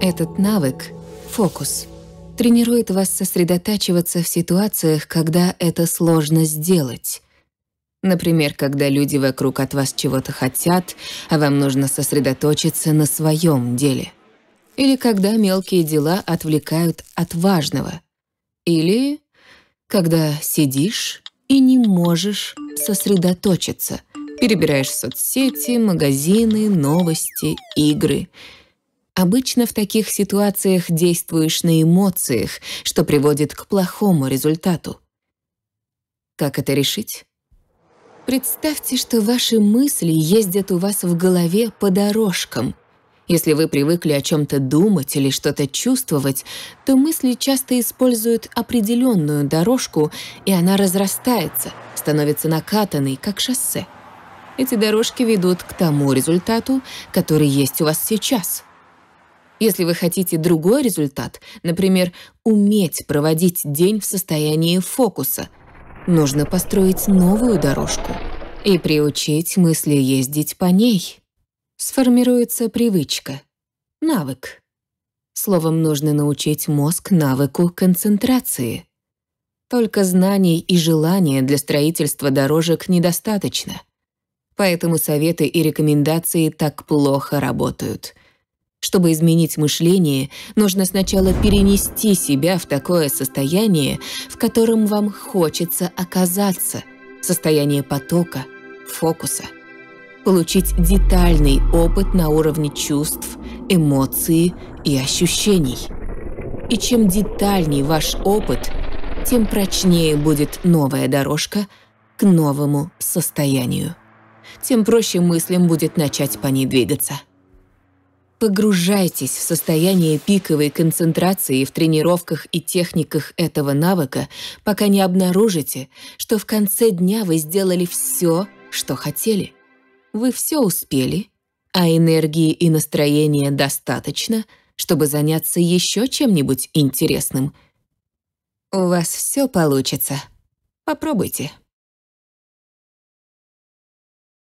Этот навык — фокус — тренирует вас сосредотачиваться в ситуациях, когда это сложно сделать. Например, когда люди вокруг от вас чего-то хотят, а вам нужно сосредоточиться на своем деле. Или когда мелкие дела отвлекают от важного. Или когда сидишь и не можешь сосредоточиться, перебираешь соцсети, магазины, новости, игры — Обычно в таких ситуациях действуешь на эмоциях, что приводит к плохому результату. Как это решить? Представьте, что ваши мысли ездят у вас в голове по дорожкам. Если вы привыкли о чем-то думать или что-то чувствовать, то мысли часто используют определенную дорожку, и она разрастается, становится накатанной, как шоссе. Эти дорожки ведут к тому результату, который есть у вас сейчас — если вы хотите другой результат, например, уметь проводить день в состоянии фокуса, нужно построить новую дорожку и приучить мысли ездить по ней. Сформируется привычка, навык. Словом, нужно научить мозг навыку концентрации. Только знаний и желания для строительства дорожек недостаточно. Поэтому советы и рекомендации так плохо работают – чтобы изменить мышление, нужно сначала перенести себя в такое состояние, в котором вам хочется оказаться, состояние потока, фокуса. Получить детальный опыт на уровне чувств, эмоций и ощущений. И чем детальней ваш опыт, тем прочнее будет новая дорожка к новому состоянию. Тем проще мыслям будет начать по ней двигаться. Погружайтесь в состояние пиковой концентрации в тренировках и техниках этого навыка, пока не обнаружите, что в конце дня вы сделали все, что хотели. Вы все успели, а энергии и настроения достаточно, чтобы заняться еще чем-нибудь интересным. У вас все получится. Попробуйте.